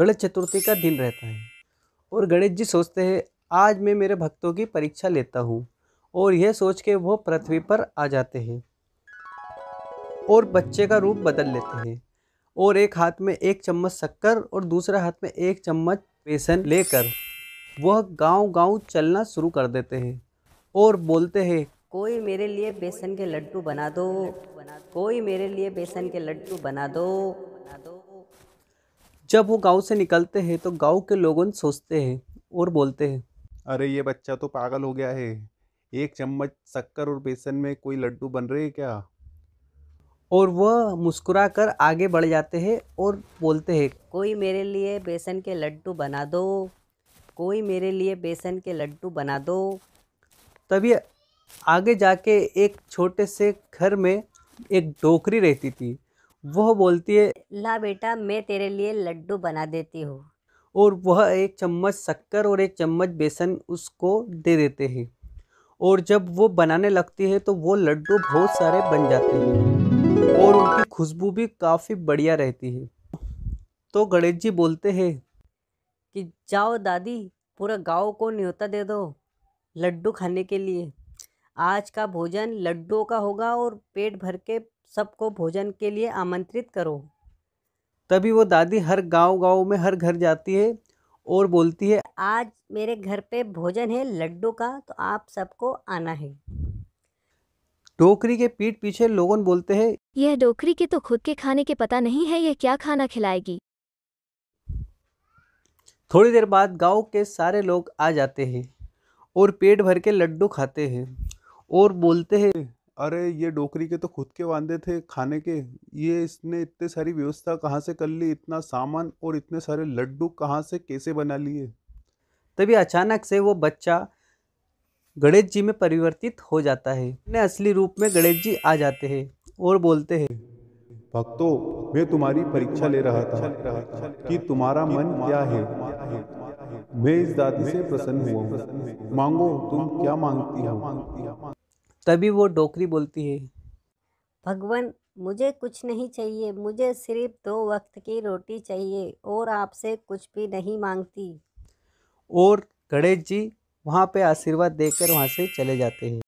गणेश चतुर्थी का दिन रहता है और गणेश जी सोचते हैं आज मैं मेरे भक्तों की परीक्षा लेता हूँ और यह सोच के वो पृथ्वी पर आ जाते हैं और बच्चे का रूप बदल लेते हैं और एक हाथ में एक चम्मच शक्कर और दूसरे हाथ में एक चम्मच बेसन लेकर वह गांव-गांव चलना शुरू कर देते हैं और बोलते हैं कोई मेरे लिए बेसन के लड्डू बना दो कोई मेरे लिए बेसन के लड्डू बना दो जब वो गांव से निकलते हैं तो गांव के उन सोचते हैं और बोलते हैं अरे ये बच्चा तो पागल हो गया है एक चम्मच शक्कर और बेसन में कोई लड्डू बन रहे हैं क्या और वह मुस्कुरा कर आगे बढ़ जाते हैं और बोलते हैं कोई मेरे लिए बेसन के लड्डू बना दो कोई मेरे लिए बेसन के लड्डू बना दो तभी आगे जाके एक छोटे से घर में एक डोकरी रहती थी वह बोलती है ला बेटा मैं तेरे लिए लड्डू बना देती हूँ और वह एक चम्मच शक्कर और एक चम्मच बेसन उसको दे देते हैं और जब वो बनाने लगती है तो वो लड्डू बहुत सारे बन जाते हैं और उनकी खुशबू भी काफ़ी बढ़िया रहती है तो गणेश जी बोलते हैं कि जाओ दादी पूरा गांव को न्योता दे दो लड्डू खाने के लिए आज का भोजन लड्डू का होगा और पेट भर के सबको भोजन के लिए आमंत्रित करो तभी वो दादी हर गांव गांव में हर घर जाती है और बोलती है आज मेरे घर पे भोजन है लड्डू का तो आप सबको आना है डोकरी के पीठ पीछे लोगन बोलते हैं यह डोकरी के तो खुद के खाने के पता नहीं है यह क्या खाना खिलाएगी थोड़ी देर बाद गांव के सारे लोग आ जाते हैं और पेट भर के लड्डू खाते हैं और बोलते हैं अरे ये डोकरी के तो खुद के वादे थे खाने के ये इसने इतने सारी व्यवस्था कहाँ से कर ली इतना सामान और इतने सारे लड्डू कहाँ से कैसे बना लिए तभी अचानक से वो बच्चा गणेश जी में परिवर्तित हो जाता है अपने असली रूप में गणेश जी आ जाते हैं और बोलते हैं भक्तों मैं तुम्हारी परीक्षा ले रहा था कि तुम्हारा मन क्या है मैं इस दादी से प्रसन्न हुआ मांगो तुम क्या मांगती हो तभी वो डोकरी बोलती है भगवान मुझे कुछ नहीं चाहिए मुझे सिर्फ दो वक्त की रोटी चाहिए और आपसे कुछ भी नहीं मांगती और गणेश जी वहाँ पे आशीर्वाद देकर वहाँ से चले जाते हैं